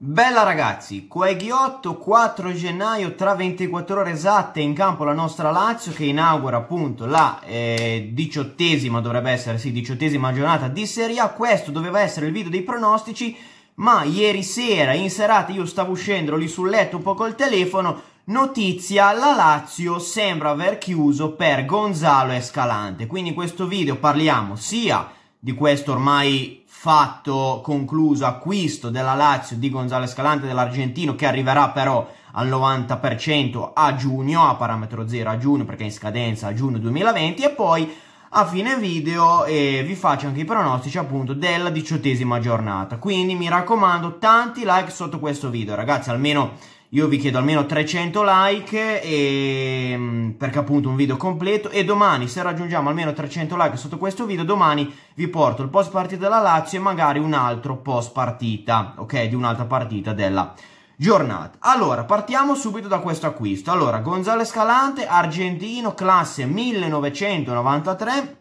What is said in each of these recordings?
Bella ragazzi, Coeghiotto 4 gennaio tra 24 ore esatte in campo la nostra Lazio che inaugura appunto la eh, diciottesima, dovrebbe essere sì, diciottesima giornata di Serie A, questo doveva essere il video dei pronostici ma ieri sera in serata io stavo uscendo lì sul letto un po' col telefono, notizia, la Lazio sembra aver chiuso per Gonzalo Escalante, quindi in questo video parliamo sia di questo ormai fatto concluso acquisto della Lazio di Gonzalo Escalante dell'Argentino che arriverà però al 90% a giugno, a parametro zero a giugno perché è in scadenza a giugno 2020 e poi a fine video eh, vi faccio anche i pronostici appunto della diciottesima giornata quindi mi raccomando tanti like sotto questo video ragazzi almeno io vi chiedo almeno 300 like e, mm, perché appunto un video completo e domani se raggiungiamo almeno 300 like sotto questo video domani vi porto il post partita della Lazio e magari un altro post partita ok di un'altra partita della giornata allora partiamo subito da questo acquisto allora Gonzalo Scalante argentino classe 1993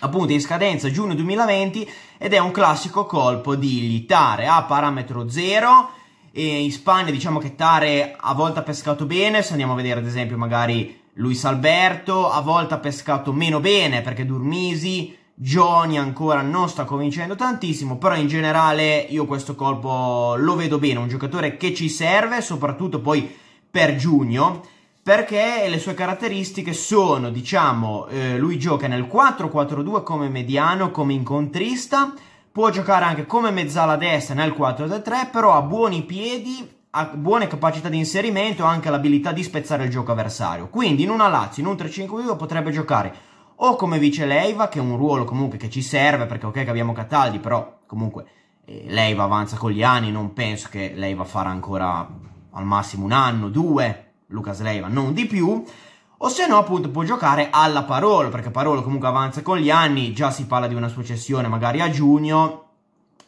appunto in scadenza giugno 2020 ed è un classico colpo di litare a parametro 0 e in Spagna diciamo che Tare a volte ha pescato bene, se andiamo a vedere ad esempio magari Luis Alberto, a volte ha pescato meno bene perché Durmisi, Johnny ancora non sta convincendo tantissimo, però in generale io questo colpo lo vedo bene, un giocatore che ci serve soprattutto poi per giugno perché le sue caratteristiche sono, diciamo, eh, lui gioca nel 4-4-2 come mediano, come incontrista, può giocare anche come mezzala destra nel 4-3-3, però ha buoni piedi, ha buone capacità di inserimento e anche l'abilità di spezzare il gioco avversario. Quindi in una Lazio, in un 3-5-2 potrebbe giocare o come vice Leiva, che è un ruolo comunque che ci serve, perché ok che abbiamo Cataldi, però comunque eh, Leiva avanza con gli anni, non penso che Leiva farà ancora al massimo un anno, due, Lucas Leiva non di più, o se no appunto può giocare alla Parolo, perché Parolo comunque avanza con gli anni, già si parla di una successione magari a giugno,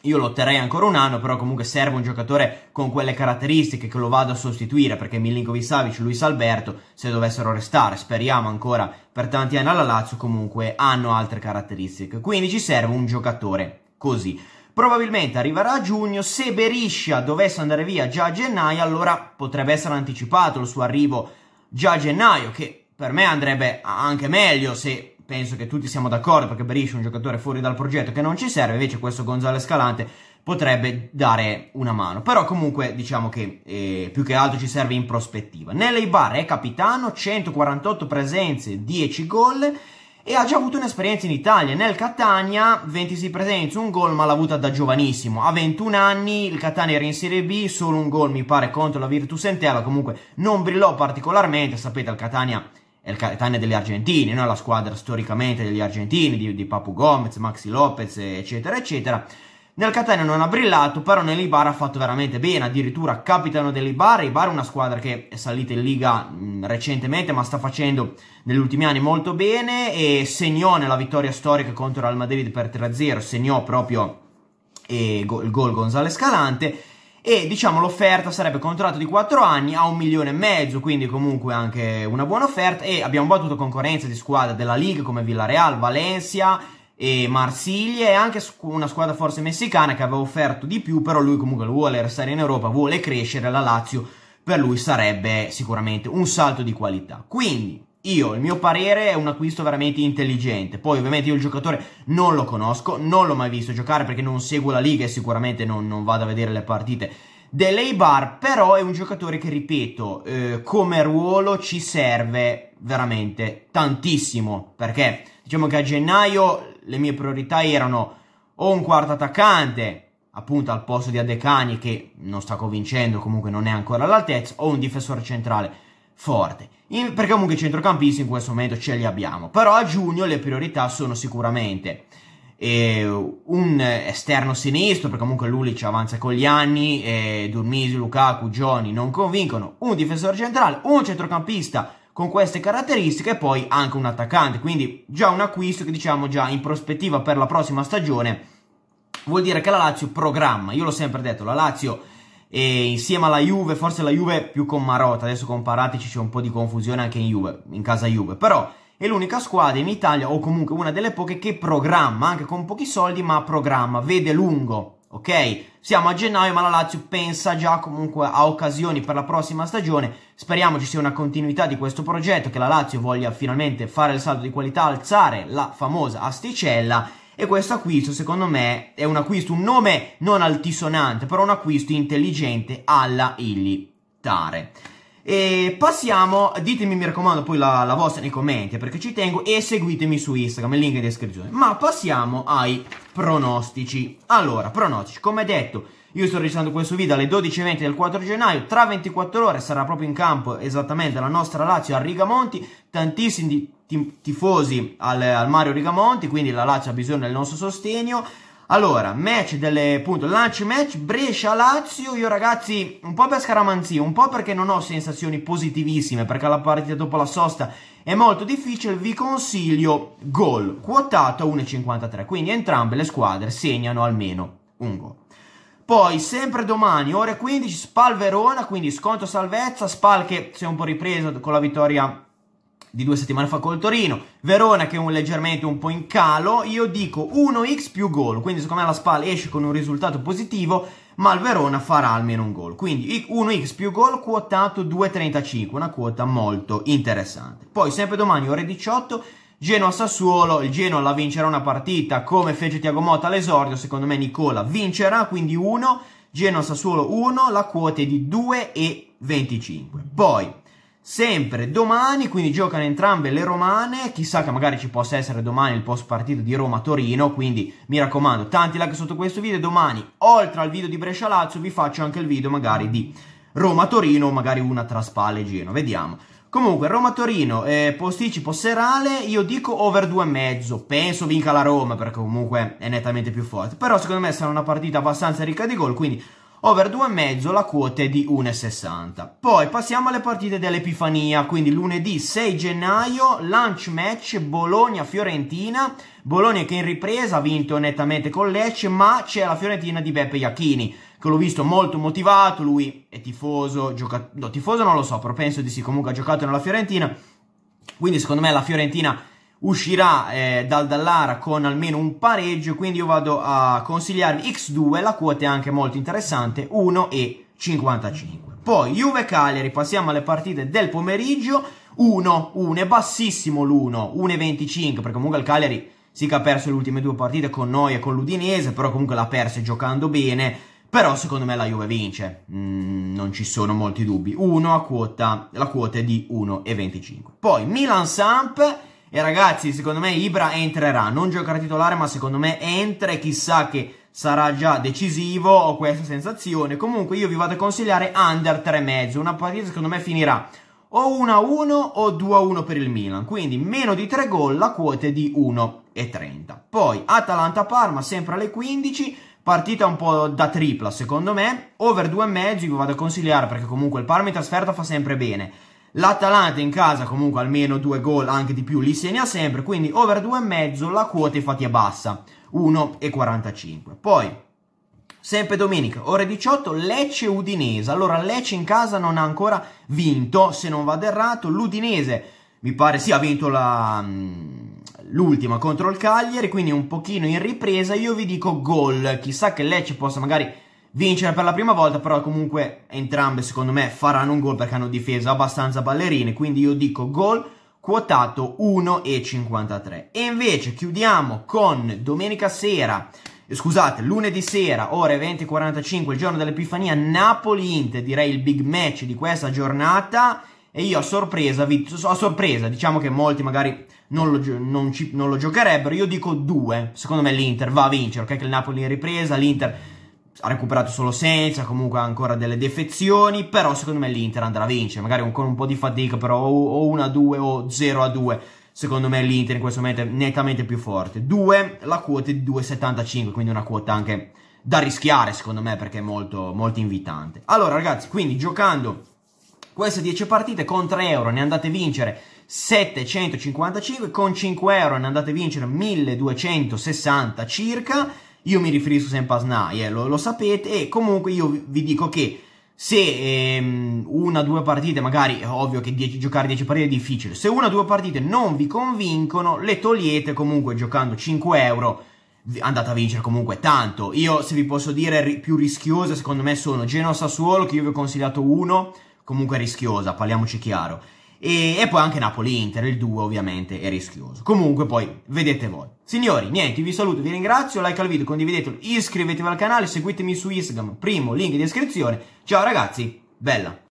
io lotterei ancora un anno, però comunque serve un giocatore con quelle caratteristiche che lo vado a sostituire, perché Milinkovic Savic e Luis Alberto, se dovessero restare, speriamo ancora per tanti anni alla Lazio, comunque hanno altre caratteristiche, quindi ci serve un giocatore così. Probabilmente arriverà a giugno, se Beriscia dovesse andare via già a gennaio, allora potrebbe essere anticipato il suo arrivo già a gennaio, che per me andrebbe anche meglio se penso che tutti siamo d'accordo perché Berisha è un giocatore fuori dal progetto che non ci serve, invece questo Gonzalo Escalante potrebbe dare una mano. Però comunque diciamo che eh, più che altro ci serve in prospettiva. Nelle Ibarra è capitano, 148 presenze, 10 gol e ha già avuto un'esperienza in Italia. Nel Catania 26 presenze, un gol, ma l'ha avuta da giovanissimo. A 21 anni il Catania era in Serie B, solo un gol mi pare contro la Virtus Entella, comunque non brillò particolarmente, sapete il Catania è il Catania degli argentini, no? la squadra storicamente degli argentini, di, di Papu Gomez, Maxi Lopez, eccetera, eccetera. Nel Catania non ha brillato, però nell'Ibar ha fatto veramente bene, addirittura capitano dell'Ibar, Ibar è una squadra che è salita in Liga mh, recentemente, ma sta facendo negli ultimi anni molto bene e segnò nella vittoria storica contro Real Madrid per 3-0, segnò proprio eh, go il gol Gonzalo Calante e diciamo l'offerta sarebbe contratto di 4 anni a un milione e mezzo, quindi comunque anche una buona offerta e abbiamo battuto concorrenza di squadre della Liga come Villareal, Valencia, e Marsiglia e anche una squadra forse messicana che aveva offerto di più, però lui comunque vuole restare in Europa, vuole crescere, la Lazio per lui sarebbe sicuramente un salto di qualità. Quindi io, il mio parere è un acquisto veramente intelligente. Poi ovviamente io il giocatore non lo conosco, non l'ho mai visto giocare perché non seguo la Liga e sicuramente non, non vado a vedere le partite dell'Eibar, però è un giocatore che, ripeto, eh, come ruolo ci serve veramente tantissimo, perché diciamo che a gennaio le mie priorità erano o un quarto attaccante, appunto al posto di Adecani che non sta convincendo, comunque non è ancora all'altezza, o un difensore centrale forte. In, perché comunque i centrocampisti in questo momento ce li abbiamo. Però a giugno le priorità sono sicuramente eh, un esterno sinistro, perché comunque Lulic avanza con gli anni, eh, Durmisi, Lukaku, Gioni non convincono, un difensore centrale, un centrocampista con queste caratteristiche e poi anche un attaccante, quindi già un acquisto che diciamo già in prospettiva per la prossima stagione vuol dire che la Lazio programma, io l'ho sempre detto, la Lazio e eh, insieme alla Juve, forse la Juve più con Marotta, adesso comparateci c'è un po' di confusione anche in Juve, in casa Juve, però è l'unica squadra in Italia o comunque una delle poche che programma, anche con pochi soldi, ma programma, vede lungo ok? Siamo a gennaio, ma la Lazio pensa già comunque a occasioni per la prossima stagione. Speriamo ci sia una continuità di questo progetto, che la Lazio voglia finalmente fare il salto di qualità, alzare la famosa asticella. E questo acquisto, secondo me, è un acquisto, un nome non altisonante, però un acquisto intelligente alla Illitare. Tare. E passiamo, ditemi mi raccomando poi la, la vostra nei commenti perché ci tengo e seguitemi su Instagram, il link in descrizione. Ma passiamo ai pronostici. Allora, pronostici, come detto, io sto registrando questo video alle 12.20 del 4 gennaio, tra 24 ore sarà proprio in campo esattamente la nostra Lazio a Rigamonti, tantissimi tifosi al, al Mario Rigamonti, quindi la Lazio ha bisogno del nostro sostegno. Allora, match delle, punto, lunch match Brescia-Lazio, io ragazzi, un po' per scaramanzia, un po' perché non ho sensazioni positivissime, perché la partita dopo la sosta è molto difficile, vi consiglio gol, quotato a 1,53, quindi entrambe le squadre segnano almeno un gol. Poi, sempre domani, ore 15, Spal-Verona, quindi sconto salvezza, Spal che si è un po' ripreso con la vittoria di due settimane fa col Torino, Verona che è un leggermente un po' in calo, io dico 1x più gol, quindi secondo me la Spal esce con un risultato positivo, ma il Verona farà almeno un gol, quindi 1x più gol quotato 2,35, una quota molto interessante. Poi sempre domani ore 18 Genoa Sassuolo, il Genoa la vincerà una partita come fece Tiago Motta all'esordio, secondo me Nicola vincerà, quindi 1, Genoa Sassuolo 1, la quota è di 2,25. Poi sempre domani, quindi giocano entrambe le romane, chissà che magari ci possa essere domani il post partito di Roma-Torino, quindi mi raccomando tanti like sotto questo video, domani oltre al video di Brescia-Lazio vi faccio anche il video magari di Roma-Torino, magari una tra spalle e Geno, vediamo. Comunque, Roma-Torino, eh, posticipo serale, io dico over 2,5. Penso vinca la Roma, perché comunque è nettamente più forte. Però secondo me sarà una partita abbastanza ricca di gol, quindi over 2,5 la quota è di 1,60. Poi passiamo alle partite dell'Epifania, quindi lunedì 6 gennaio, lunch match Bologna-Fiorentina, Bologna che in ripresa ha vinto nettamente con Lecce, ma c'è la Fiorentina di Beppe Iachini, che l'ho visto molto motivato, lui è tifoso, gioca... no tifoso non lo so, però penso di sì, comunque ha giocato nella Fiorentina, quindi secondo me la Fiorentina uscirà eh, dal Dallara con almeno un pareggio, quindi io vado a consigliarvi X2, la quota è anche molto interessante, 1,55. Poi Juve Cagliari, passiamo alle partite del pomeriggio, 1, 1, è bassissimo l'1, 1,25, perché comunque il Cagliari sì che ha perso le ultime due partite con noi e con l'Udinese, però comunque l'ha persa giocando bene, però secondo me la Juve vince, mm, non ci sono molti dubbi, 1 a quota, la quota è di 1,25. Poi Milan-Samp e ragazzi, secondo me Ibra entrerà, non giocherà titolare, ma secondo me entra e chissà che sarà già decisivo, ho questa sensazione. Comunque io vi vado a consigliare under 3,5, una partita secondo me finirà o 1-1 o 2-1 per il Milan, quindi meno di 3 gol, la quota è di 1,30. Poi Atalanta-Parma sempre alle 15, partita un po' da tripla secondo me, over 2,5 vi vado a consigliare perché comunque il Parma in trasferta fa sempre bene. L'Atalanta in casa comunque almeno due gol, anche di più, li segna sempre, quindi over 2,5 la quota infatti è bassa, 1,45. Poi, sempre domenica, ore 18, Lecce-Udinese. Allora Lecce in casa non ha ancora vinto, se non vado errato, l'Udinese mi pare sì vinto la, mm, l'ultima contro il Cagliari, quindi un pochino in ripresa. Io vi dico gol, chissà che Lecce possa magari vincere per la prima volta, però comunque entrambe secondo me faranno un gol perché hanno difesa abbastanza ballerine, quindi io dico gol quotato 1,53. E invece chiudiamo con domenica sera, eh, scusate, lunedì sera, ore 20.45, il giorno dell'Epifania, Napoli-Inter, direi il big match di questa giornata. E io a sorpresa, vi, a sorpresa, diciamo che molti magari non lo, non, ci, non lo giocherebbero, io dico 2. Secondo me l'Inter va a vincere, ok? Che il Napoli è ripresa, l'Inter ha recuperato solo senza, comunque ha ancora delle defezioni, però secondo me l'Inter andrà a vincere, magari con un po' di fatica, però o 1-2 a o 0-2, a secondo me l'Inter in questo momento è nettamente più forte. 2, la quota è di 2,75, quindi una quota anche da rischiare secondo me perché è molto, molto invitante. Allora ragazzi, quindi giocando queste 10 partite con 3 euro ne andate a vincere 755, con 5 euro ne andate a vincere 1260 circa, io mi riferisco sempre a Snai, eh, lo, lo, sapete, e comunque io vi dico che se ehm, una o due partite, magari è ovvio che dieci, giocare 10 partite è difficile, se una o due partite non vi convincono, le togliete comunque giocando 5 euro andate a vincere comunque tanto. Io, se vi posso dire, ri più rischiose secondo me sono Genoa Sassuolo, che io vi ho consigliato uno, comunque rischiosa, parliamoci chiaro. E, e poi anche Napoli-Inter, il 2 ovviamente è rischioso. Comunque poi vedete voi. Signori, niente, vi saluto, vi ringrazio, like al video, condividetelo, iscrivetevi al canale, seguitemi su Instagram, primo link in descrizione. Ciao ragazzi, bella!